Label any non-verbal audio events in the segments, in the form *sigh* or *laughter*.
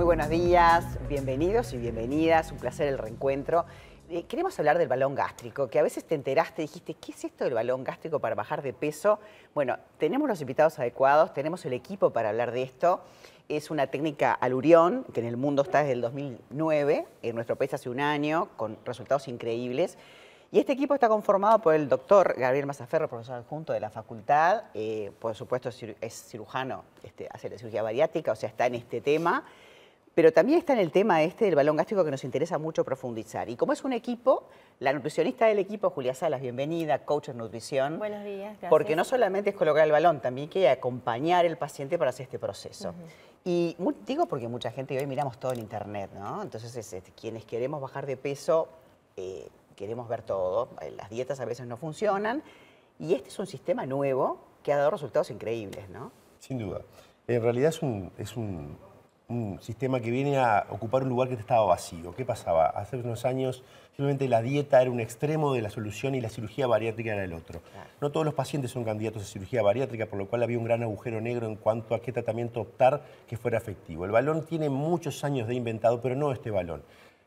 Muy buenos días, bienvenidos y bienvenidas, un placer el reencuentro. Eh, queremos hablar del balón gástrico, que a veces te enteraste y dijiste, ¿qué es esto del balón gástrico para bajar de peso? Bueno, tenemos los invitados adecuados, tenemos el equipo para hablar de esto. Es una técnica alurión, que en el mundo está desde el 2009, en nuestro país hace un año, con resultados increíbles. Y este equipo está conformado por el doctor Gabriel Mazaferro, profesor adjunto de la facultad, eh, por supuesto es cirujano, este, hace la cirugía bariátrica, o sea, está en este tema. Pero también está en el tema este del balón gástrico que nos interesa mucho profundizar. Y como es un equipo, la nutricionista del equipo, Julia Salas, bienvenida, coach en nutrición. Buenos días, gracias. Porque no solamente es colocar el balón, también hay que acompañar al paciente para hacer este proceso. Y digo porque mucha gente hoy miramos todo en internet, ¿no? Entonces, este, quienes queremos bajar de peso, eh, queremos ver todo. Eh, las dietas a veces no funcionan. Y este es un sistema nuevo que ha dado resultados increíbles, ¿no? Sin duda. En realidad es es un un sistema que viene a ocupar un lugar que estaba vacío. ¿Qué pasaba? Hace unos años simplemente la dieta era un extremo de la solución y la cirugía bariátrica era el otro. No todos los pacientes son candidatos a cirugía bariátrica, por lo cual había un gran agujero negro en cuanto a qué tratamiento optar que fuera efectivo. El balón tiene muchos años de inventado, pero no este balón.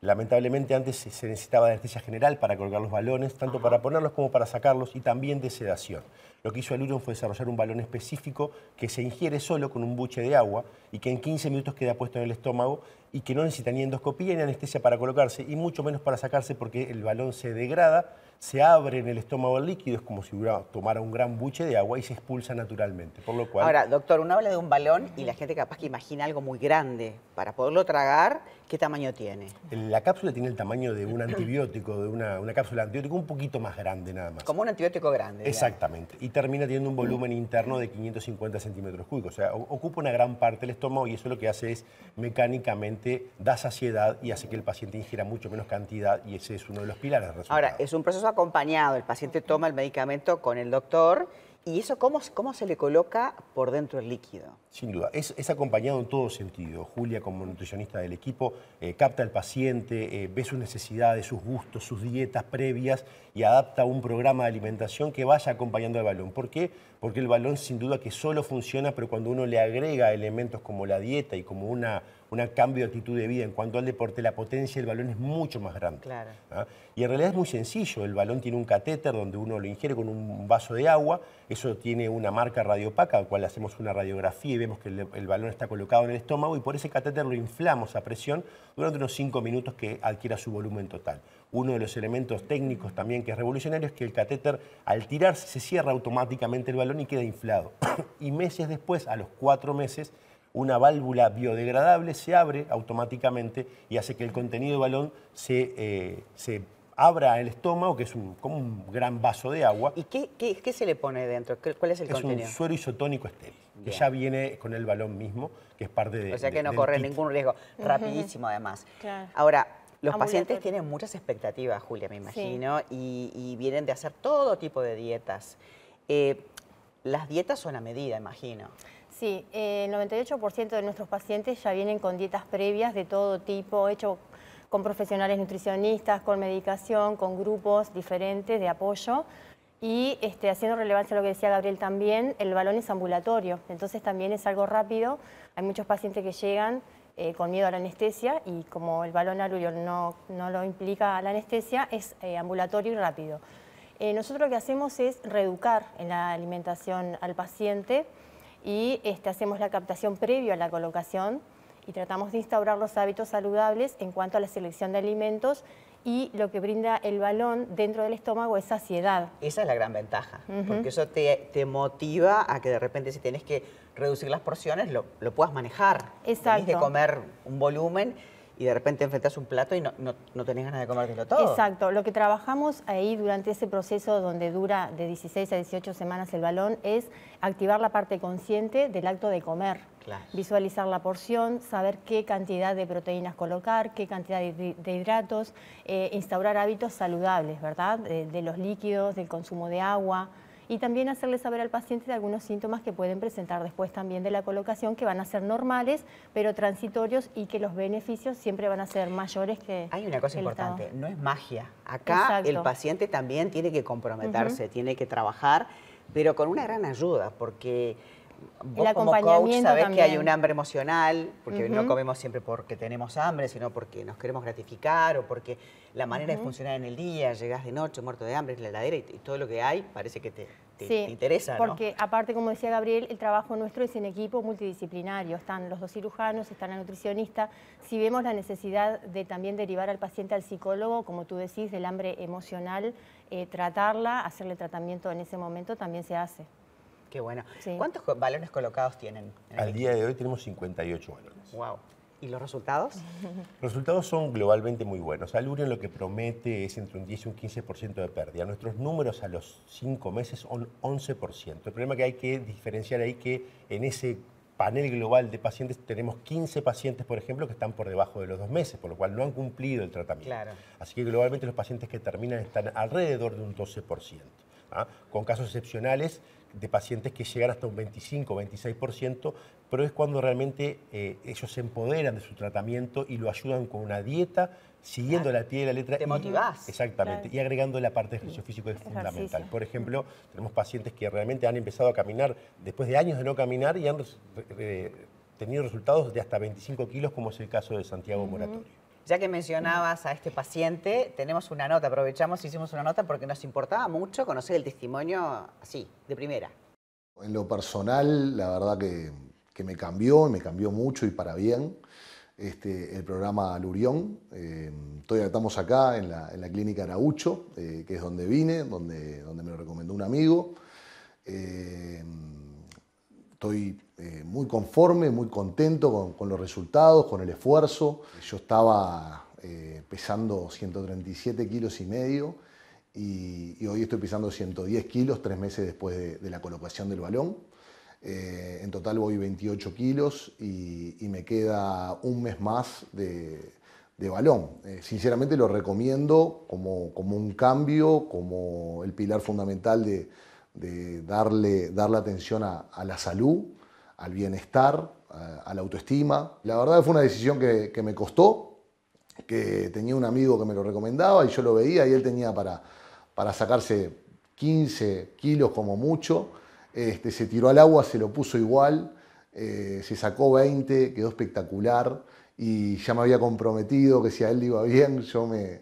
Lamentablemente antes se necesitaba de anestesia general para colgar los balones, tanto para ponerlos como para sacarlos, y también de sedación. Lo que hizo el Urion fue desarrollar un balón específico que se ingiere solo con un buche de agua y que en 15 minutos queda puesto en el estómago y que no necesitan ni endoscopía ni anestesia para colocarse y mucho menos para sacarse porque el balón se degrada, se abre en el estómago el líquido, es como si hubiera tomara un gran buche de agua y se expulsa naturalmente. Por lo cual... Ahora, doctor, uno habla de un balón y la gente capaz que imagina algo muy grande. Para poderlo tragar, ¿qué tamaño tiene? La cápsula tiene el tamaño de un antibiótico, de una, cápsula antibiótica antibiótico un poquito más grande nada más. Como un antibiótico grande. Exactamente. Y termina teniendo un volumen interno de 550 centímetros cúbicos. O sea, ocupa una gran parte del estómago y eso lo que hace es mecánicamente da saciedad y hace que el paciente ingiera mucho menos cantidad y ese es uno de los pilares. Ahora, es un proceso acompañado, el paciente toma el medicamento con el doctor ¿Y eso cómo, cómo, se le coloca por dentro el líquido? Sin duda, es, acompañado en todo sentido. Julia, como nutricionista del equipo, eh, capta al paciente, eh, ve sus necesidades, sus gustos, sus dietas previas y adapta un programa de alimentación que vaya acompañando al balón. ¿Por qué? Porque el balón sin duda que solo funciona, pero cuando uno le agrega elementos como la dieta y como una un cambio de actitud de vida en cuanto al deporte, la potencia del balón es mucho más grande. ¿Ah? Y en realidad es muy sencillo. El balón tiene un catéter donde uno lo ingiere con un vaso de agua. Eso tiene una marca radiopaca, al cual hacemos una radiografía y vemos que el, balón está colocado en el estómago y por ese catéter lo inflamos a presión durante unos 5 minutos que adquiera su volumen total. Uno de los elementos técnicos también que es revolucionario es que el catéter al tirarse se cierra automáticamente el balón y queda inflado. *coughs* y meses después, a los cuatro meses, una válvula biodegradable se abre automáticamente y hace que el contenido del balón se, eh, se abra el estómago, que es como un gran vaso de agua. ¿Y qué, se le pone dentro? ¿Cuál es el contenido? Es un suero isotónico estéril, que ya viene con el balón mismo, que es parte de... O sea que no corre ningún riesgo. Rapidísimo además. Ahora, los pacientes tienen muchas expectativas, Julia, me imagino, y, vienen de hacer todo tipo de dietas. Eh, las dietas son a medida, imagino. Sí, eh, el 98% de nuestros pacientes ya vienen con dietas previas de todo tipo, hecho con profesionales nutricionistas, con medicación, con grupos diferentes de apoyo. Y este, haciendo relevancia a lo que decía Gabriel también, el balón es ambulatorio, entonces también es algo rápido. Hay muchos pacientes que llegan eh, con miedo a la anestesia y como el balón alurio no, lo implica la anestesia, es eh, ambulatorio y rápido. nosotros lo que hacemos es reeducar en la alimentación al paciente y este, hacemos la captación previo a la colocación y tratamos de instaurar los hábitos saludables en cuanto a la selección de alimentos y lo que brinda el balón dentro del estómago es saciedad. Esa es la gran ventaja, porque eso te, motiva a que de repente si tienes que reducir las porciones, lo, puedas manejar. Exacto. Tienes que comer un volumen y de repente enfrentas un plato y no, no, no tenés ganas de comerlo todo. Exacto, lo que trabajamos ahí durante ese proceso donde dura de 16 a 18 semanas el balón es activar la parte consciente del acto de comer. Visualizar la porción, saber qué cantidad de proteínas colocar, qué cantidad de, hidratos, eh, instaurar hábitos saludables, ¿verdad? de los líquidos, del consumo de agua, y también hacerle saber al paciente de algunos síntomas que pueden presentar después también de la colocación que van a ser normales, pero transitorios y que los beneficios siempre van a ser mayores que Hay una cosa importante, no es magia. Acá el paciente también tiene que comprometerse, tiene que trabajar, pero con una gran ayuda, porque vos el como coach sabés que hay un hambre emocional, porque no comemos siempre porque tenemos hambre, sino porque nos queremos gratificar o porque la manera de funcionar en el día, llegas de noche muerto de hambre, en la heladera y, todo lo que hay parece que te, te, sí, interesa. Porque aparte, como decía Gabriel, el trabajo nuestro es en equipo multidisciplinario. Están los dos cirujanos, está la nutricionista. Si vemos la necesidad de también derivar al paciente al psicólogo, como tú decís, del hambre emocional, eh, tratarla, hacerle tratamiento en ese momento también se hace. Qué bueno. ¿Cuántos balones colocados tienen? Al día de hoy tenemos 58 balones. Wow. ¿Y los resultados? *laughs* Los resultados son globalmente muy buenos. Alurion lo que promete es entre un 10 y un 15% de pérdida. Nuestros números a los 5 meses son 11%. El problema que hay que diferenciar ahí que en ese panel global de pacientes tenemos 15 pacientes, por ejemplo, que están por debajo de los 2 meses, por lo cual no han cumplido el tratamiento. Así que globalmente los pacientes que terminan están alrededor de un 12%. ¿ah? Con casos excepcionales de pacientes que llegan hasta un 25, o 26%, pero es cuando realmente eh, ellos se empoderan de su tratamiento y lo ayudan con una dieta, siguiendo la pie de la letra. Te motivás. Exactamente, y agregando la parte de ejercicio físico es fundamental. Por ejemplo, tenemos pacientes que realmente han empezado a caminar después de años de no caminar y han tenido resultados de hasta 25 kilos, como es el caso de Santiago Moratorio. Ya que mencionabas a este paciente, tenemos una nota, aprovechamos y hicimos una nota porque nos importaba mucho conocer el testimonio así, de primera. En lo personal, la verdad que, me cambió, me cambió mucho y para bien. Este, el programa Lurión. Eh, todavía estamos acá en la, clínica Araucho, eh, que es donde vine, donde, donde me lo recomendó un amigo. Eh, Estoy eh, muy conforme, muy contento con, los resultados, con el esfuerzo. Yo estaba eh, pesando 137 kilos y medio y, hoy estoy pesando 110 kilos tres meses después de, la colocación del balón. Eh, en total voy 28 kilos y, me queda un mes más de, balón. sinceramente lo recomiendo como, como, un cambio, como el pilar fundamental de, de darle, atención a, la salud, al bienestar, a, la autoestima. La verdad fue una decisión que, que me costó, que tenía un amigo que me lo recomendaba y yo lo veía y él tenía para, para sacarse 15 kilos como mucho, este, se tiró al agua, se lo puso igual, eh, se sacó 20, quedó espectacular y ya me había comprometido que si a él le iba bien, yo me,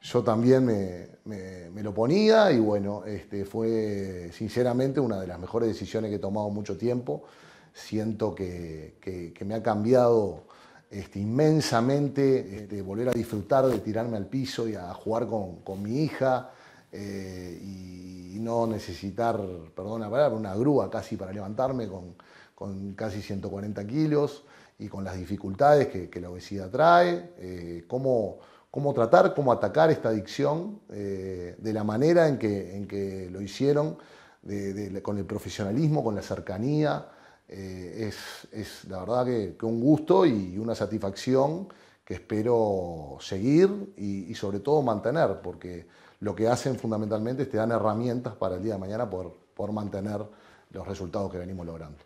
yo también me, lo ponía y bueno, este, fue sinceramente una de las mejores decisiones que he tomado mucho tiempo. Siento que, me ha cambiado este, inmensamente de este, volver a disfrutar de tirarme al piso y a jugar con, mi hija eh, y, no necesitar, perdón la una grúa casi para levantarme con, casi 140 kilos y con las dificultades que, la obesidad trae. Eh, cómo tratar, cómo atacar esta adicción eh, de la manera en que, en que lo hicieron, con el profesionalismo, con la cercanía. Eh, es, la verdad que, un gusto y una satisfacción que espero seguir y, sobre todo mantener, porque lo que hacen fundamentalmente es te dan herramientas para el día de mañana por poder mantener los resultados que venimos logrando.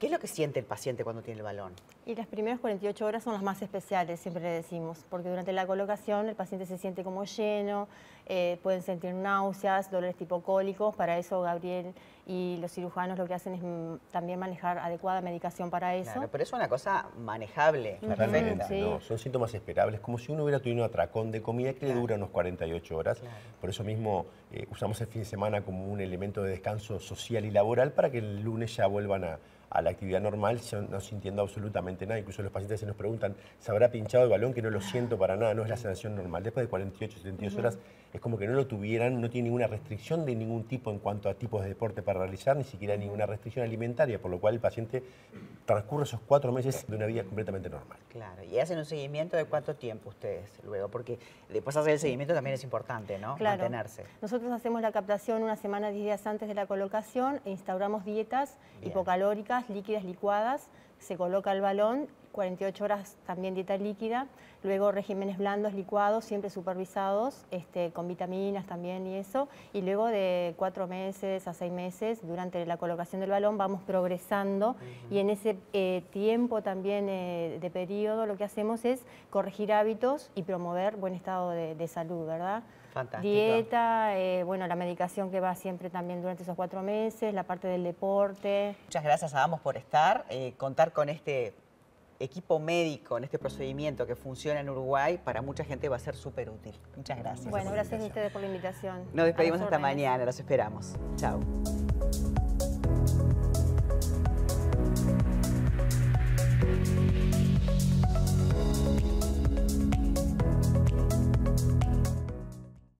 ¿Qué es lo que siente el paciente cuando tiene el balón? Y las primeras 48 horas son las más especiales, siempre le decimos, porque durante la colocación el paciente se siente como lleno, eh, pueden sentir náuseas, dolores tipo cólicos, para eso Gabriel y los cirujanos lo que hacen es mm, también manejar adecuada medicación para eso. Claro, eso es una cosa manejable. Perfecta. son síntomas esperables, como si uno hubiera tenido un atracón de comida que le dura unos 48 horas. Por eso mismo eh, usamos el fin de semana como un elemento de descanso social y laboral para que el lunes ya vuelvan a a la actividad normal no sintiendo absolutamente nada. Incluso los pacientes se nos preguntan, ¿se habrá pinchado el balón? Que no lo siento para nada, no es la sensación normal. Después de 48, 72 horas es como que no lo tuvieran, no tiene ninguna restricción de ningún tipo en cuanto a tipos de deporte para realizar, ni siquiera ninguna restricción alimentaria, por lo cual el paciente transcurre esos cuatro meses de una vida completamente normal. Claro, y hacen un seguimiento de cuánto tiempo ustedes luego, porque después hacer el seguimiento también es importante, ¿no? Mantenerse. Nosotros hacemos la captación una semana, 10 días antes de la colocación e instauramos dietas hipocalóricas líquidas licuadas, se coloca el balón, 48 horas también dieta líquida, luego regímenes blandos licuados, siempre supervisados, este, con vitaminas también y eso, y luego de cuatro meses a seis meses, durante la colocación del balón, vamos progresando y en ese eh, tiempo también eh, de periodo lo que hacemos es corregir hábitos y promover buen estado de salud, ¿verdad? Fantástico. dieta, eh, bueno, la medicación que va siempre también durante esos cuatro meses, la parte del deporte. Muchas gracias a ambos por estar, eh, contar con este equipo médico en este procedimiento que funciona en Uruguay, para mucha gente va a ser súper útil. Muchas gracias. Bueno, gracias a ustedes por la invitación. Nos despedimos hasta mañana, los esperamos. Chao.